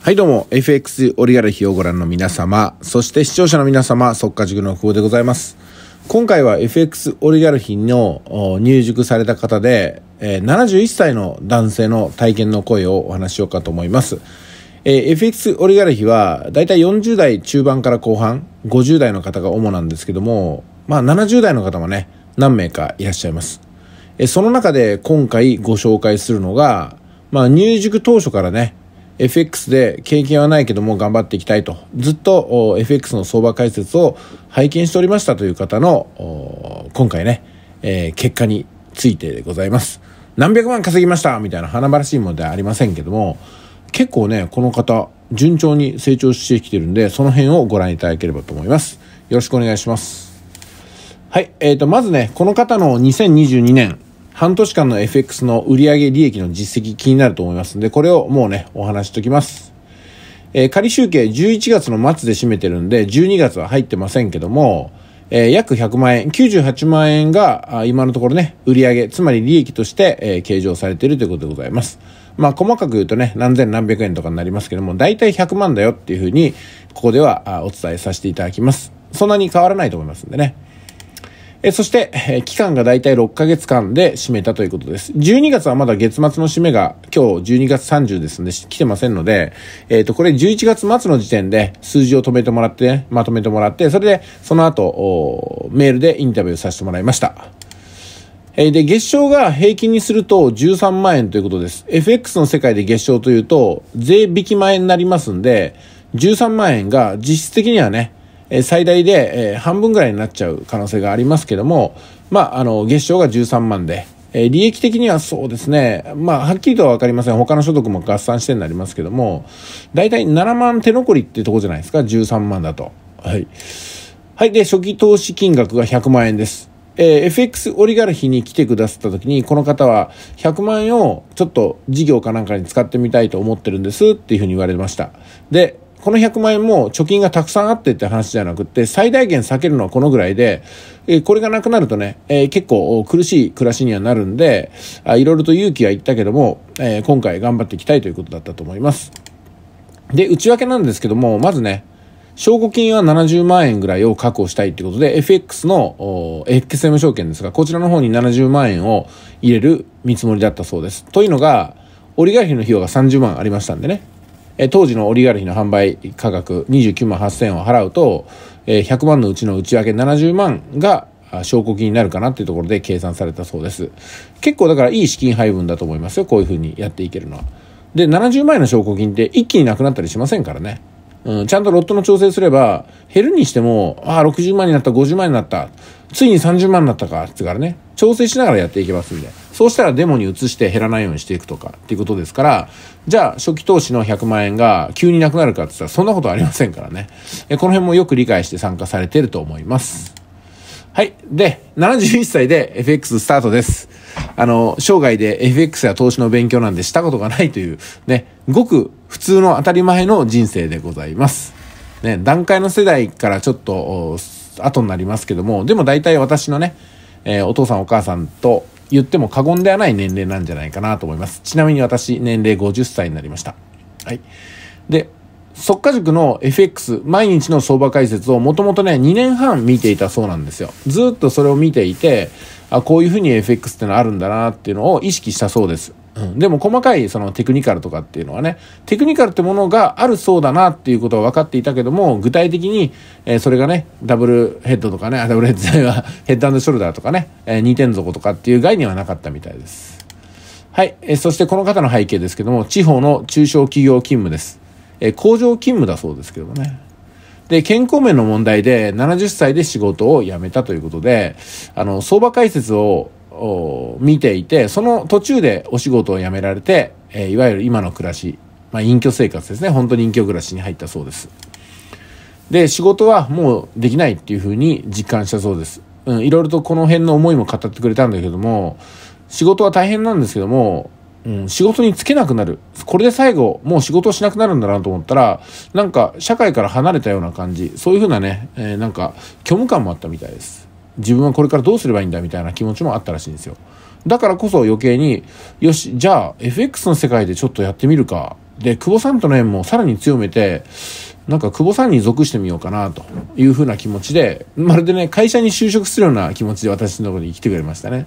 はいどうも、FX オリガルヒをご覧の皆様、そして視聴者の皆様、速稼塾の久保でございます。今回は FX オリガルヒの入塾された方で、71歳の男性の体験の声をお話ししようかと思います。FX オリガルヒは、だいたい40代中盤から後半、50代の方が主なんですけども、まあ70代の方もね、何名かいらっしゃいます。その中で今回ご紹介するのが、まあ入塾当初からね、FX で経験はないけども頑張っていきたいと、ずっと FX の相場解説を拝見しておりましたという方の、今回ね、えー、結果についてでございます。何百万稼ぎましたみたいな華々しいものではありませんけども、結構ね、この方、順調に成長してきてるんで、その辺をご覧いただければと思います。よろしくお願いします。はい、えっ、ー、と、まずね、この方の2022年、半年間の FX の売上利益の実績気になると思いますんで、これをもうね、お話しときます。えー、仮集計11月の末で締めてるんで、12月は入ってませんけども、えー、約100万円、98万円が、今のところね、売上、つまり利益として、えー、計上されているということでございます。まあ、細かく言うとね、何千何百円とかになりますけども、大体100万だよっていうふうに、ここではお伝えさせていただきます。そんなに変わらないと思いますんでね。えそして、え期間が大体6ヶ月間で締めたということです。12月はまだ月末の締めが今日12月30ですので、来てませんので、えっ、ー、と、これ11月末の時点で数字を止めてもらって、ね、まとめてもらって、それでその後、メールでインタビューさせてもらいました。えで、月賞が平均にすると13万円ということです。FX の世界で月賞というと、税引き前になりますんで、13万円が実質的にはね、え最大で、え半分ぐらいになっちゃう可能性がありますけども、まあ、あの、月賞が13万で、え利益的にはそうですね、まあ、はっきりとはわかりません。他の所得も合算してになりますけども、大体7万手残りってとこじゃないですか、13万だと。はい。はい。で、初期投資金額が100万円です。えー、FX オリガルヒに来てくださった時に、この方は100万円をちょっと事業かなんかに使ってみたいと思ってるんですっていうふうに言われました。で、この100万円も貯金がたくさんあってって話じゃなくて、最大限避けるのはこのぐらいで、えこれがなくなるとね、え結構苦しい暮らしにはなるんで、あいろいろと勇気はいったけども、え今回頑張っていきたいということだったと思います。で、内訳なんですけども、まずね、証拠金は70万円ぐらいを確保したいってことで、FX の XM 証券ですが、こちらの方に70万円を入れる見積もりだったそうです。というのが、折り返しの費用が30万ありましたんでね。え当時のオリガルヒの販売価格29万8000を払うと、え100万のうちの内訳70万が証拠金になるかなっていうところで計算されたそうです。結構だからいい資金配分だと思いますよ。こういうふうにやっていけるのは。で、70万円の証拠金って一気になくなったりしませんからね。うん、ちゃんとロットの調整すれば、減るにしても、ああ、60万になった、50万になった、ついに30万になったか、つうからね、調整しながらやっていけますんで。そうしたらデモに移して減らないようにしていくとかっていうことですから、じゃあ初期投資の100万円が急になくなるかって言ったらそんなことありませんからね。えこの辺もよく理解して参加されてると思います。はい。で、71歳で FX スタートです。あの、生涯で FX や投資の勉強なんてしたことがないという、ね、ごく普通の当たり前の人生でございます。ね、段階の世代からちょっと後になりますけども、でも大体私のね、えー、お父さんお母さんと言っても過言ではない年齢なんじゃないかなと思います。ちなみに私、年齢50歳になりました。はい。で、速か。塾の FX、毎日の相場解説をもともとね、2年半見ていたそうなんですよ。ずっとそれを見ていて、あ、こういうふうに FX ってのあるんだなっていうのを意識したそうです。うん、でも細かいそのテクニカルとかっていうのはね、テクニカルってものがあるそうだなっていうことは分かっていたけども、具体的に、えー、それがね、ダブルヘッドとかね、ダブルヘッドは ヘッドショルダーとかね、えー、2点底とかっていう概念はなかったみたいです。はい、えー、そしてこの方の背景ですけども、地方の中小企業勤務です。えー、工場勤務だそうですけどもね。で、健康面の問題で70歳で仕事を辞めたということで、あの、相場解説を見ていて、その途中でお仕事を辞められて、えー、いわゆる今の暮らし、まあ、隠居生活ですね。本当に隠居暮らしに入ったそうです。で、仕事はもうできないっていうふうに実感したそうです。うん、いろいろとこの辺の思いも語ってくれたんだけども、仕事は大変なんですけども、うん、仕事に就けなくなる。これで最後、もう仕事をしなくなるんだなと思ったら、なんか社会から離れたような感じ、そういうふうなね、えー、なんか虚無感もあったみたいです。自分はこれからどうすればいいんだみたいな気持ちもあったらしいんですよ。だからこそ余計に、よし、じゃあ FX の世界でちょっとやってみるか。で、久保さんとの縁もさらに強めて、なんか久保さんに属してみようかなというふうな気持ちで、まるでね、会社に就職するような気持ちで私のところに来てくれましたね。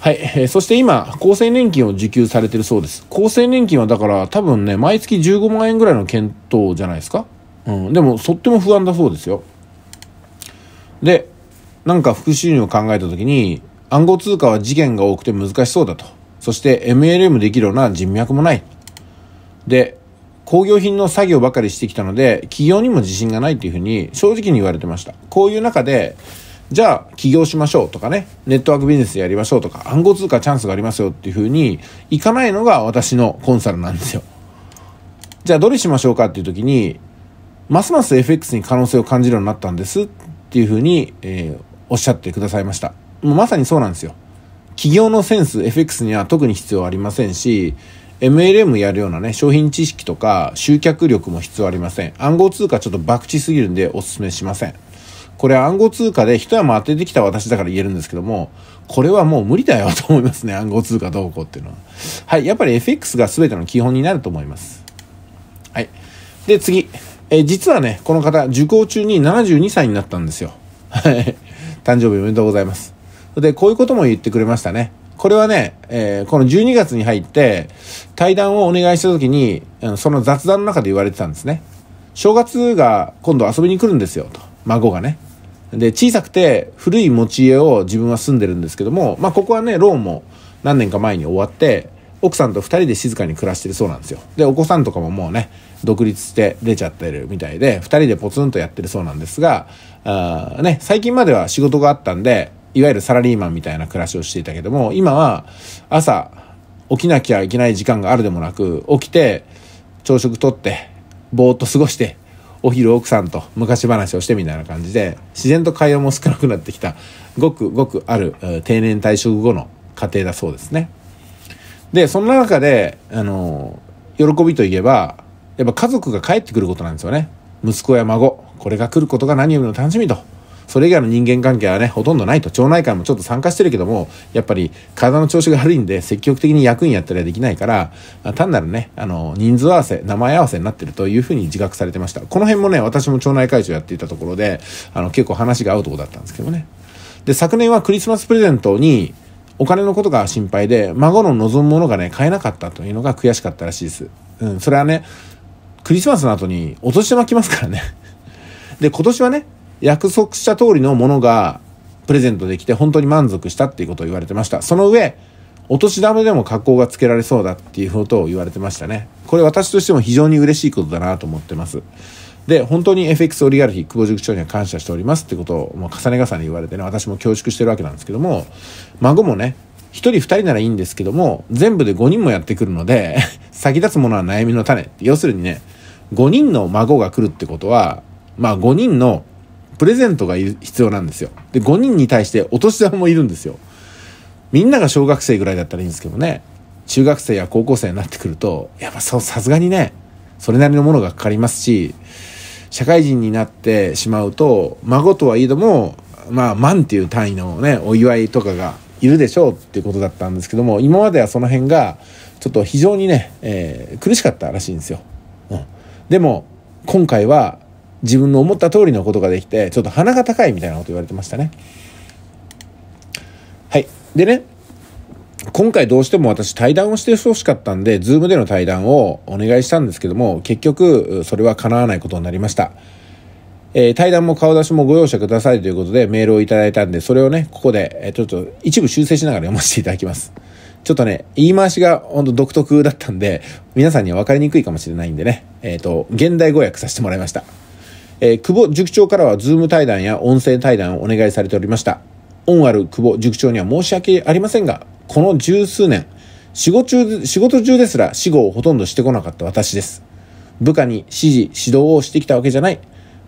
はい。えー、そして今、厚生年金を受給されてるそうです。厚生年金はだから多分ね、毎月15万円ぐらいの検討じゃないですか。うん。でも、とっても不安だそうですよ。でなんか副収入を考えた時に暗号通貨は事件が多くて難しそうだとそして MLM できるような人脈もないで工業品の作業ばかりしてきたので企業にも自信がないっていうふうに正直に言われてましたこういう中でじゃあ起業しましょうとかねネットワークビジネスやりましょうとか暗号通貨チャンスがありますよっていうふうにいかないのが私のコンサルなんですよじゃあどれしましょうかっていう時にますます FX に可能性を感じるようになったんですっっていうふうに、えー、おっしゃってくださいました。もうまさにそうなんですよ。企業のセンス、FX には特に必要ありませんし、MLM やるようなね、商品知識とか集客力も必要ありません。暗号通貨ちょっと博打すぎるんでお勧めしません。これ暗号通貨で一山当ててきた私だから言えるんですけども、これはもう無理だよと思いますね。暗号通貨どうこうっていうのは。はい。やっぱり FX が全ての基本になると思います。はい。で、次。えー、実はね、この方、受講中に72歳になったんですよ。はい。誕生日おめでとうございます。で、こういうことも言ってくれましたね。これはね、えー、この12月に入って、対談をお願いした時に、その雑談の中で言われてたんですね。正月が今度遊びに来るんですよ、と。孫がね。で、小さくて古い持ち家を自分は住んでるんですけども、まあ、ここはね、ローンも何年か前に終わって、奥さんと2人で静かに暮らしてるそうなんですよでお子さんとかももうね独立して出ちゃってるみたいで2人でポツンとやってるそうなんですがあ、ね、最近までは仕事があったんでいわゆるサラリーマンみたいな暮らしをしていたけども今は朝起きなきゃいけない時間があるでもなく起きて朝食とってぼーっと過ごしてお昼奥さんと昔話をしてみたいな感じで自然と会話も少なくなってきたごくごくある定年退職後の家庭だそうですね。でそんな中であの喜びといえばやっぱ家族が帰ってくることなんですよね息子や孫これが来ることが何よりの楽しみとそれ以外の人間関係はねほとんどないと町内会もちょっと参加してるけどもやっぱり体の調子が悪いんで積極的に役員やったりはできないから単なるねあの人数合わせ名前合わせになってるというふうに自覚されてましたこの辺もね私も町内会長やっていたところであの結構話が合うとこだったんですけどねで昨年はクリスマスプレゼントにお金のことが心配で、孫の望むものがね、買えなかったというのが悔しかったらしいです。うん、それはね、クリスマスの後にお年玉来ますからね。で、今年はね、約束した通りのものがプレゼントできて本当に満足したっていうことを言われてました。その上、お年玉でも格好がつけられそうだっていうことを言われてましたね。これ私としても非常に嬉しいことだなと思ってます。で、本当に FX オリガルヒ、久保塾長には感謝しておりますってことを、もう重ね重ね言われてね、私も恐縮してるわけなんですけども、孫もね、1人2人ならいいんですけども、全部で5人もやってくるので 先立つものは悩みの種。要するにね、5人の孫が来るってことは、まあ5人のプレゼントが必要なんですよ。で、5人に対してお年玉もいるんですよ。みんなが小学生ぐらいだったらいいんですけどね、中学生や高校生になってくると、やっぱさすがにね、それなりのものがかかりますし、社会人になってしまうと孫とはいえどもまあ万っていう単位のねお祝いとかがいるでしょうっていうことだったんですけども今まではその辺がちょっと非常にね、えー、苦しかったらしいんですよ。うん、でも今回は自分の思った通りのことができてちょっと鼻が高いみたいなこと言われてましたね。はい。でね今回どうしても私対談をしてほしかったんで、ズームでの対談をお願いしたんですけども、結局、それは叶わないことになりました。えー、対談も顔出しもご容赦くださいということでメールをいただいたんで、それをね、ここで、えちょっと一部修正しながら読ませていただきます。ちょっとね、言い回しがほんと独特だったんで、皆さんには分かりにくいかもしれないんでね、えっ、ー、と、現代語訳させてもらいました。えー、久保塾長からはズーム対談や音声対談をお願いされておりました。恩ある久保塾長には申し訳ありませんが、この十数年、仕事中、仕事中ですら死後をほとんどしてこなかった私です。部下に指示、指導をしてきたわけじゃない。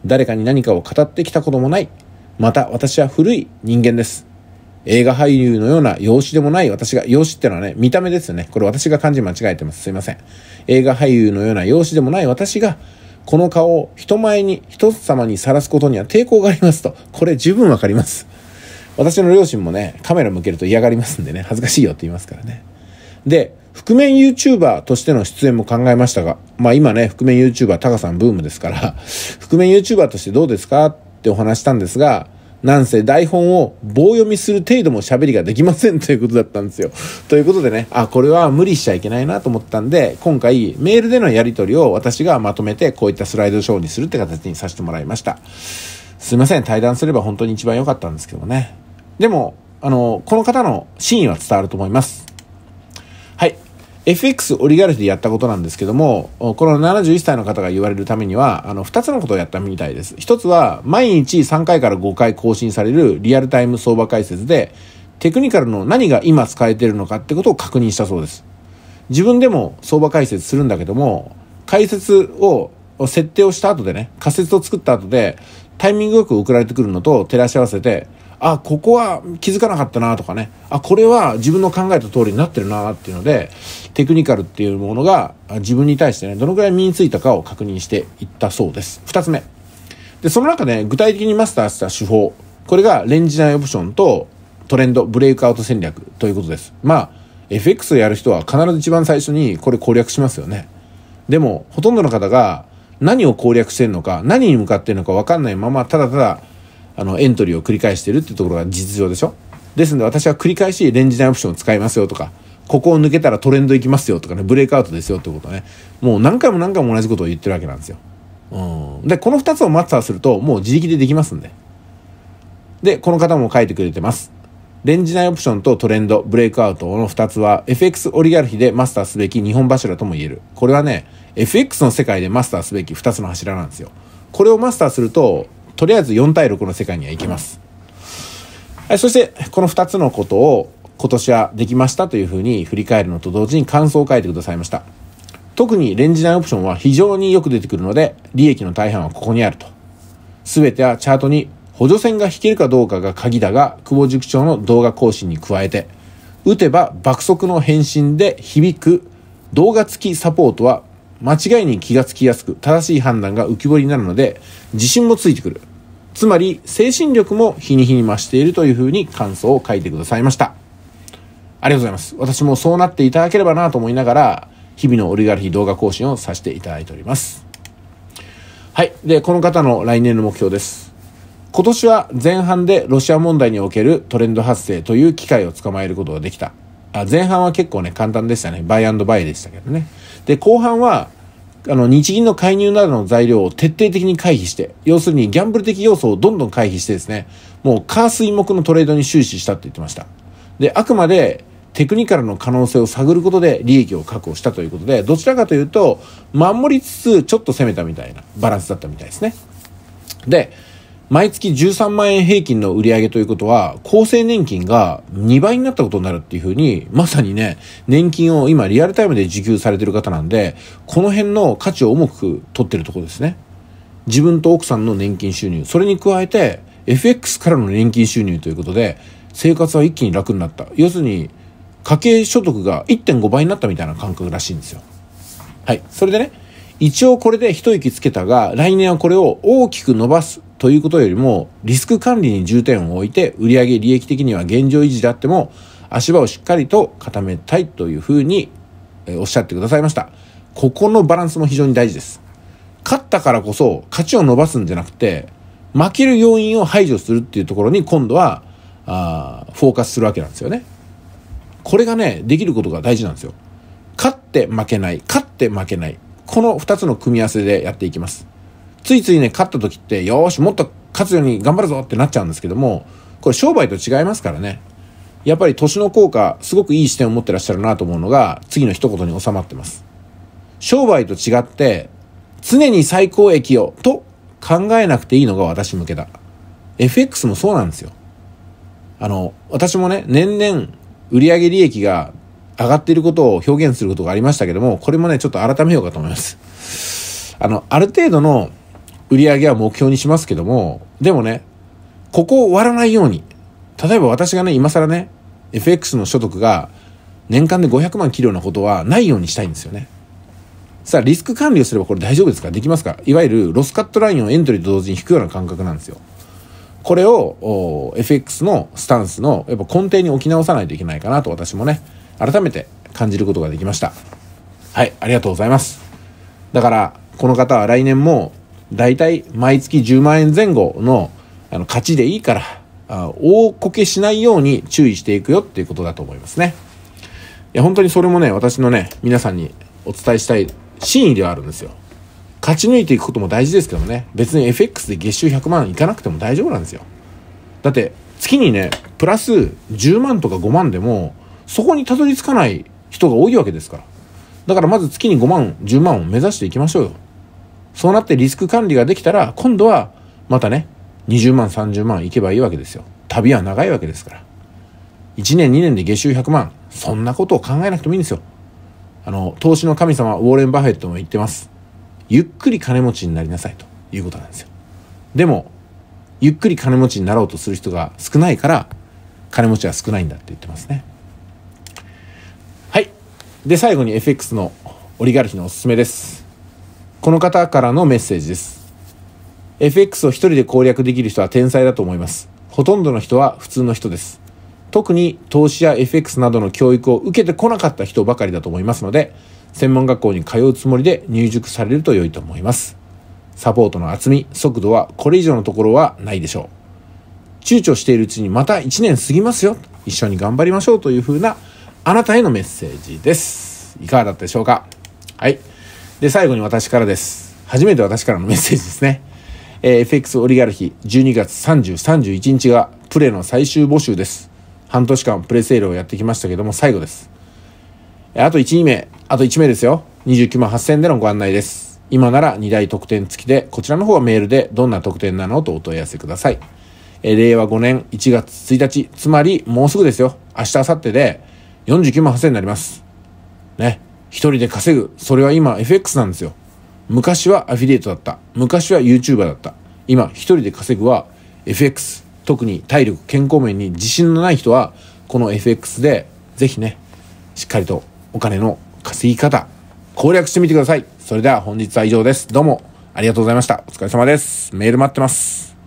誰かに何かを語ってきたこともない。また私は古い人間です。映画俳優のような容姿でもない私が、容姿ってのはね、見た目ですよね。これ私が漢字間違えてます。すいません。映画俳優のような容姿でもない私が、この顔を人前に、人様にさらすことには抵抗がありますと。これ十分わかります。私の両親もね、カメラ向けると嫌がりますんでね、恥ずかしいよって言いますからね。で、覆面 YouTuber としての出演も考えましたが、まあ今ね、覆面 YouTuber タカさんブームですから、覆面 YouTuber としてどうですかってお話したんですが、なんせ台本を棒読みする程度も喋りができませんということだったんですよ。ということでね、あ、これは無理しちゃいけないなと思ったんで、今回メールでのやり取りを私がまとめてこういったスライドショーにするって形にさせてもらいました。すいません、対談すれば本当に一番良かったんですけどね。でも、あの、この方の真意は伝わると思います。はい。FX オリガルヒでやったことなんですけども、この71歳の方が言われるためには、あの、2つのことをやったみたいです。1つは、毎日3回から5回更新されるリアルタイム相場解説で、テクニカルの何が今使えてるのかってことを確認したそうです。自分でも相場解説するんだけども、解説を、設定をした後でね、仮説を作った後で、タイミングよく送られてくるのと照らし合わせて、あここは気づかなかったなとかねあこれは自分の考えた通りになってるなっていうのでテクニカルっていうものが自分に対してねどのくらい身についたかを確認していったそうです2つ目でその中で、ね、具体的にマスターした手法これがレンジ内オプションとトレンドブレイクアウト戦略ということですまあ FX をやる人は必ず一番最初にこれ攻略しますよねでもほとんどの方が何を攻略してるのか何に向かってるのか分かんないままただただあのエントリーを繰り返してるっていうところが実情でしょですので私は繰り返しレンジ内オプションを使いますよとかここを抜けたらトレンドいきますよとかねブレイクアウトですよってことねもう何回も何回も同じことを言ってるわけなんですよ、うん、でこの2つをマスターするともう自力でできますんででこの方も書いてくれてますレンジ内オプションとトレンド、ブレイクアウトの2つは FX オリガルヒでマスターすべき日本柱とも言える。これはね、FX の世界でマスターすべき2つの柱なんですよ。これをマスターすると、とりあえず4対6の世界には行きます。はい、そして、この2つのことを今年はできましたというふうに振り返るのと同時に感想を書いてくださいました。特にレンジ内オプションは非常によく出てくるので、利益の大半はここにあると。すべてはチャートに補助線が引けるかどうかが鍵だが、久保塾長の動画更新に加えて、打てば爆速の返信で響く動画付きサポートは間違いに気がつきやすく正しい判断が浮き彫りになるので自信もついてくるつまり精神力も日に日に増しているというふうに感想を書いてくださいました。ありがとうございます。私もそうなっていただければなと思いながら、日々のオリガルヒ動画更新をさせていただいております。はい。で、この方の来年の目標です。今年は前半でロシア問題におけるトレンド発生という機会を捕まえることができた。あ前半は結構ね、簡単でしたね。バイバイでしたけどね。で、後半はあの、日銀の介入などの材料を徹底的に回避して、要するにギャンブル的要素をどんどん回避してですね、もう、カー水木のトレードに終始したって言ってました。で、あくまで、テクニカルの可能性を探ることで利益を確保したということで、どちらかというと、守りつつ、ちょっと攻めたみたいなバランスだったみたいですね。で、毎月13万円平均の売り上げということは、厚生年金が2倍になったことになるっていうふうに、まさにね、年金を今リアルタイムで受給されてる方なんで、この辺の価値を重く取ってるところですね。自分と奥さんの年金収入、それに加えて、FX からの年金収入ということで、生活は一気に楽になった。要するに、家計所得が1.5倍になったみたいな感覚らしいんですよ。はい。それでね、一応これで一息つけたが、来年はこれを大きく伸ばすということよりも、リスク管理に重点を置いて、売上利益的には現状維持であっても、足場をしっかりと固めたいというふうに、えおっしゃってくださいました。ここのバランスも非常に大事です。勝ったからこそ、価値を伸ばすんじゃなくて、負ける要因を排除するっていうところに今度は、あフォーカスするわけなんですよね。これがね、できることが大事なんですよ。勝って負けない、勝って負けない。この2つの組み合わせでやっていきます。ついついね、勝った時って、よし、もっと勝つように頑張るぞってなっちゃうんですけども、これ商売と違いますからね。やっぱり年の効果、すごくいい視点を持ってらっしゃるなと思うのが、次の一言に収まってます。商売と違って、常に最高益を、と考えなくていいのが私向けだ。FX もそうなんですよ。あの、私もね、年々、売上利益が上がっていることを表現することがありましたけども、これもね、ちょっと改めようかと思います。あの、ある程度の売り上げは目標にしますけども、でもね、ここを終わらないように、例えば私がね、今更ね、FX の所得が年間で500万切るようなことはないようにしたいんですよね。さあ、リスク管理をすればこれ大丈夫ですかできますかいわゆるロスカットラインをエントリーと同時に引くような感覚なんですよ。これを FX のスタンスのやっぱ根底に置き直さないといけないかなと私もね、改めて感じることができました。はい、ありがとうございます。だから、この方は来年も大体毎月10万円前後のあの価値でいいからあ大こけしないように注意していくよっていうことだと思いますね。いや本当にそれもね私のね皆さんにお伝えしたい真意ではあるんですよ。勝ち抜いていくことも大事ですけどね別に FX で月収100万いかなくても大丈夫なんですよ。だって月にねプラス10万とか5万でもそこにたどり着かない人が多いわけですからだからまず月に5万10万を目指していきましょうよそうなってリスク管理ができたら、今度はまたね、20万、30万いけばいいわけですよ。旅は長いわけですから。1年、2年で月収100万。そんなことを考えなくてもいいんですよ。あの、投資の神様、ウォーレン・バフェットも言ってます。ゆっくり金持ちになりなさいということなんですよ。でも、ゆっくり金持ちになろうとする人が少ないから、金持ちは少ないんだって言ってますね。はい。で、最後に FX のオリガルヒのおすすめです。この方からのメッセージです。FX を一人で攻略できる人は天才だと思います。ほとんどの人は普通の人です。特に投資や FX などの教育を受けてこなかった人ばかりだと思いますので、専門学校に通うつもりで入塾されると良いと思います。サポートの厚み、速度はこれ以上のところはないでしょう。躊躇しているうちにまた1年過ぎますよ。一緒に頑張りましょうというふうなあなたへのメッセージです。いかがだったでしょうかはい。で、最後に私からです。初めて私からのメッセージですね。えー、FX オリガルヒ12月30、31日がプレの最終募集です。半年間プレセールをやってきましたけども、最後です。あと1、2名、あと1名ですよ。29万8000円でのご案内です。今なら2大特典付きで、こちらの方はメールでどんな特典なのとお問い合わせください。えー、令和5年1月1日、つまりもうすぐですよ。明日、明後日で49万8000円になります。ね。一人で稼ぐ。それは今 FX なんですよ。昔はアフィリエイトだった。昔は YouTuber だった。今、一人で稼ぐは FX。特に体力、健康面に自信のない人は、この FX で、ぜひね、しっかりとお金の稼ぎ方、攻略してみてください。それでは本日は以上です。どうもありがとうございました。お疲れ様です。メール待ってます。